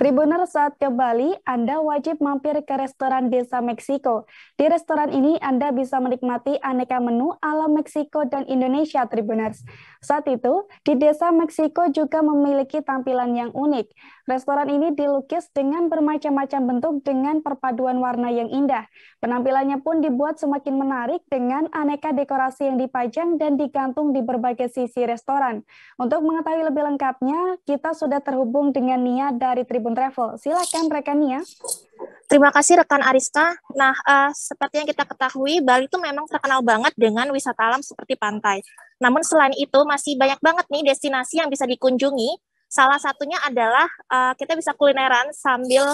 Tribuner saat ke Bali, Anda wajib mampir ke restoran Desa Meksiko. Di restoran ini Anda bisa menikmati aneka menu ala Meksiko dan Indonesia Tribuners. Saat itu, di Desa Meksiko juga memiliki tampilan yang unik. Restoran ini dilukis dengan bermacam-macam bentuk dengan perpaduan warna yang indah. Penampilannya pun dibuat semakin menarik dengan aneka dekorasi yang dipajang dan digantung di berbagai sisi restoran. Untuk mengetahui lebih lengkapnya, kita sudah terhubung dengan Nia dari Tribun Travel. Silakan rekan Nia. Terima kasih rekan Ariska. Nah, uh, seperti yang kita ketahui, Bali itu memang terkenal banget dengan wisata alam seperti pantai. Namun selain itu, masih banyak banget nih destinasi yang bisa dikunjungi Salah satunya adalah uh, kita bisa kulineran sambil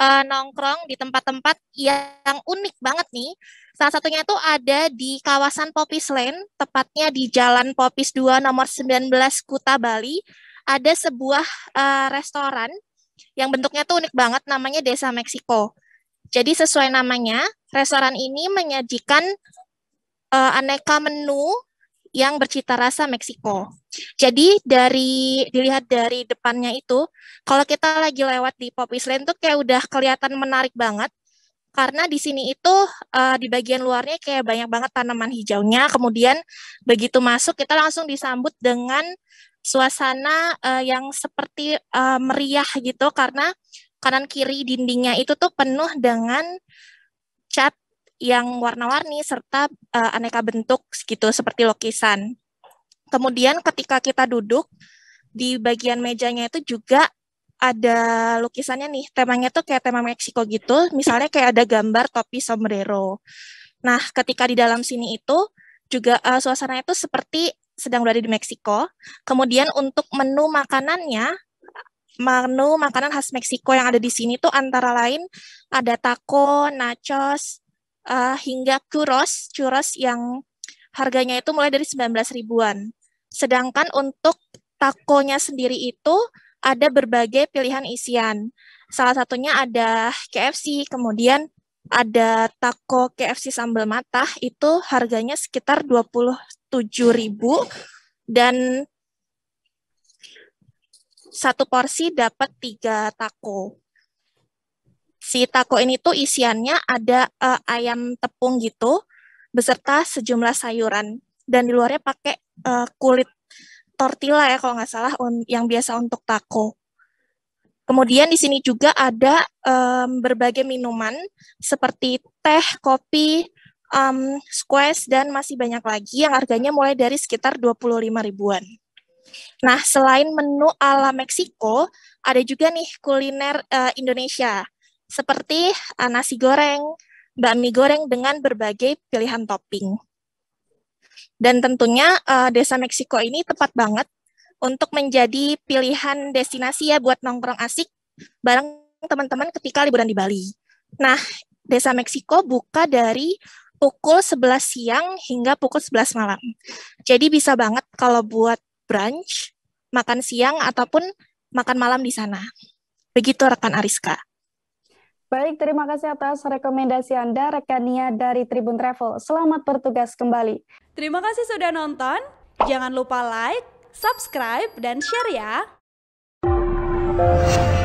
uh, nongkrong di tempat-tempat yang unik banget nih. Salah satunya itu ada di kawasan Popis Lane, tepatnya di Jalan Popis 2 nomor 19 Kuta Bali. Ada sebuah uh, restoran yang bentuknya tuh unik banget namanya Desa Meksiko. Jadi sesuai namanya, restoran ini menyajikan uh, aneka menu yang bercita rasa Meksiko. Jadi dari dilihat dari depannya itu, kalau kita lagi lewat di Pop Island tuh kayak udah kelihatan menarik banget karena di sini itu uh, di bagian luarnya kayak banyak banget tanaman hijaunya. Kemudian begitu masuk kita langsung disambut dengan suasana uh, yang seperti uh, meriah gitu karena kanan kiri dindingnya itu tuh penuh dengan cat yang warna-warni serta uh, aneka bentuk gitu seperti lukisan. Kemudian ketika kita duduk di bagian mejanya itu juga ada lukisannya nih, temanya tuh kayak tema Meksiko gitu, misalnya kayak ada gambar topi sombrero. Nah, ketika di dalam sini itu juga uh, eh, suasana itu seperti sedang berada di Meksiko. Kemudian untuk menu makanannya, menu makanan khas Meksiko yang ada di sini tuh antara lain ada taco, nachos, uh, hingga churros, churros yang harganya itu mulai dari 19 ribuan. Sedangkan untuk takonya sendiri itu ada berbagai pilihan isian. Salah satunya ada KFC, kemudian ada taco KFC sambal matah itu harganya sekitar ribu dan satu porsi dapat tiga taco. Si taco ini tuh isiannya ada uh, ayam tepung gitu, beserta sejumlah sayuran. Dan di luarnya pakai uh, kulit tortilla ya kalau nggak salah yang biasa untuk taco. Kemudian di sini juga ada um, berbagai minuman seperti teh, kopi, um, squash, dan masih banyak lagi yang harganya mulai dari sekitar 25 ribuan. Nah, selain menu ala Meksiko, ada juga nih kuliner uh, Indonesia seperti eh, nasi goreng, bakmi goreng dengan berbagai pilihan topping. Dan tentunya uh, Desa Meksiko ini tepat banget untuk menjadi pilihan destinasi ya buat nongkrong asik bareng teman-teman ketika liburan di Bali. Nah, Desa Meksiko buka dari pukul 11 siang hingga pukul 11 malam. Jadi bisa banget kalau buat brunch, makan siang ataupun makan malam di sana. Begitu rekan Ariska. Baik, terima kasih atas rekomendasi Anda, Rekania dari Tribun Travel. Selamat bertugas kembali. Terima kasih sudah nonton. Jangan lupa like, subscribe, dan share ya.